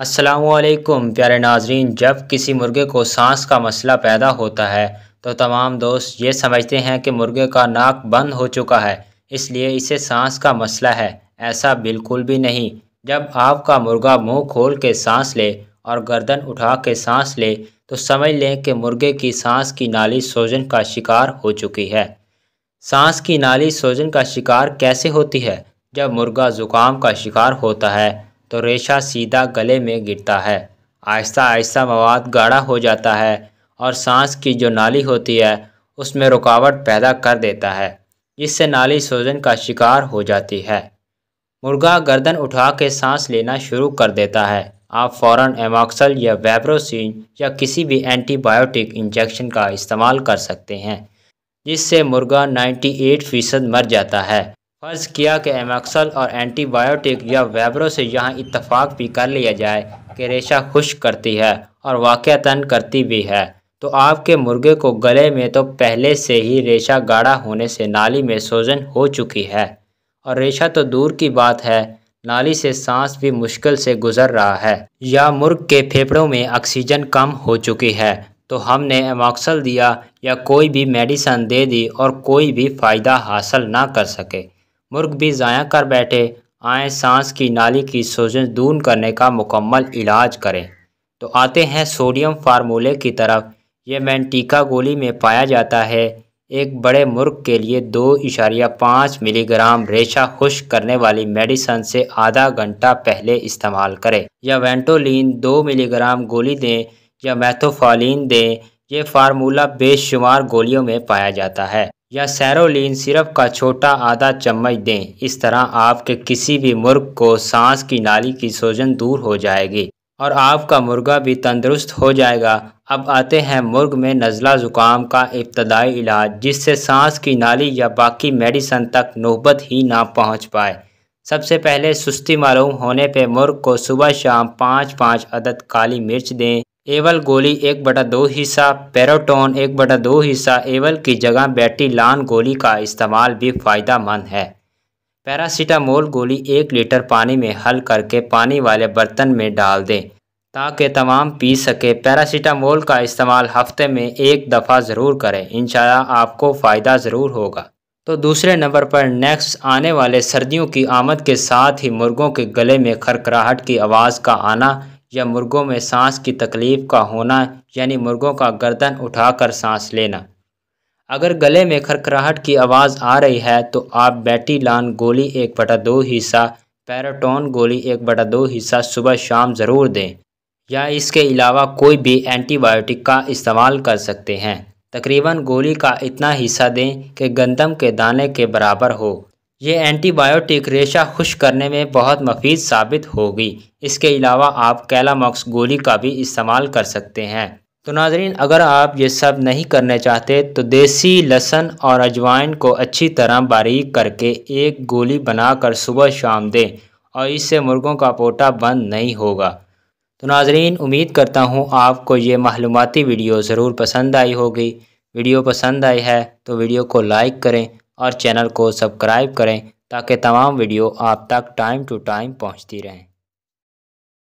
असलकुम प्यारे नाजरीन जब किसी मुर्गे को सांस का मसला पैदा होता है तो तमाम दोस्त ये समझते हैं कि मुर्गे का नाक बंद हो चुका है इसलिए इसे सांस का मसला है ऐसा बिल्कुल भी नहीं जब आपका मुर्गा मुंह खोल के सांस ले और गर्दन उठा के सांस ले तो समझ लें कि मुर्गे की सांस की नाली सोजन का शिकार हो चुकी है सांस की नाली सोजन का शिकार कैसे होती है जब मुर्गा ज़ुकाम का शिकार होता है तो रेशा सीधा गले में गिरता है आहिस्ता आहिस्ता मवाद गाढ़ा हो जाता है और सांस की जो नाली होती है उसमें रुकावट पैदा कर देता है जिससे नाली सोजन का शिकार हो जाती है मुर्गा गर्दन उठा के सांस लेना शुरू कर देता है आप फौरन एमॉक्सल या वेब्रोसिन या किसी भी एंटीबायोटिक इंजेक्शन का इस्तेमाल कर सकते हैं जिससे मुर्गा 98 फीसद मर जाता है फ़र्ज़ किया कि एमक्सल और एंटीबायोटिक या वैबरों से यहाँ इतफ़ाक़ भी कर लिया जाए कि रेशा खुश करती है और वाक़ता करती भी है तो आपके मुर्गे को गले में तो पहले से ही रेशा गाढ़ा होने से नाली में सोजन हो चुकी है और रेशा तो दूर की बात है नाली से सांस भी मुश्किल से गुजर रहा है या मुर्ग के फेफड़ों में ऑक्सीजन कम हो चुकी है तो हमने एमॉक्सल दिया या कोई भी मेडिसन दे दी और कोई भी फ़ायदा हासिल ना कर सके मुर्ग भी ज़ाया कर बैठे आए सांस की नाली की सोजन दूर करने का मुकम्मल इलाज करें तो आते हैं सोडियम फार्मूले की तरफ यह मैंटीका गोली में पाया जाता है एक बड़े मुर्ग के लिए दो इशारिया पाँच मिलीग्राम रेशा खुश करने वाली मेडिसन से आधा घंटा पहले इस्तेमाल करें या वेंटोलिन दो मिलीग्राम गोली दें या मैथोफालीन दें ये फार्मूला बेशुमार गोलियों में पाया जाता है या सैरोलिन सिरप का छोटा आधा चम्मच दें इस तरह आपके किसी भी मुर्ग को सांस की नाली की सूजन दूर हो जाएगी और आपका मुर्गा भी तंदुरुस्त हो जाएगा अब आते हैं मुर्ग में नज़ला ज़ुकाम का इब्तदाई इलाज जिससे सांस की नाली या बाकी मेडिसन तक नौबत ही ना पहुंच पाए सबसे पहले सुस्ती मालूम होने पर मुर्ग को सुबह शाम पाँच पाँच अदद काली मिर्च दें एवल गोली एक बटा दो हिस्सा पेरोटोन एक बटा दो हिस्सा एवल की जगह लान गोली का इस्तेमाल भी फ़ायदा मंद है पैरासीटामोल गोली एक लीटर पानी में हल करके पानी वाले बर्तन में डाल दें ताकि तमाम पी सके पैरासीटामोल का इस्तेमाल हफ्ते में एक दफ़ा ज़रूर करें इन आपको फ़ायदा ज़रूर होगा तो दूसरे नंबर पर नेक्स्ट आने वाले सर्दियों की आमद के साथ ही मुर्गों के गले में खरखराहट की आवाज़ का आना या मुर्गों में सांस की तकलीफ़ का होना यानी मुर्गों का गर्दन उठाकर सांस लेना अगर गले में खरखराहट की आवाज़ आ रही है तो आप बैटी लान गोली एक बटा दो हिस्सा पैराटोन गोली एक बटा दो हिस्सा सुबह शाम ज़रूर दें या इसके अलावा कोई भी एंटीबायोटिक का इस्तेमाल कर सकते हैं तकरीबन गोली का इतना हिस्सा दें कि गंदम के दाने के बराबर हो ये एंटीबायोटिक रेशा खुश करने में बहुत मफीद साबित होगी इसके अलावा आप कैलामॉक्स गोली का भी इस्तेमाल कर सकते हैं तो नाजरीन अगर आप ये सब नहीं करने चाहते तो देसी लहसन और अजवाइन को अच्छी तरह बारीक करके एक गोली बनाकर सुबह शाम दें और इससे मुर्गों का पोटा बंद नहीं होगा तो नाजरीन उम्मीद करता हूँ आपको ये मालूमती वीडियो ज़रूर पसंद आई होगी वीडियो पसंद आई है तो वीडियो को लाइक करें और चैनल को सब्सक्राइब करें ताकि तमाम वीडियो आप तक टाइम टू टाइम पहुंचती रहें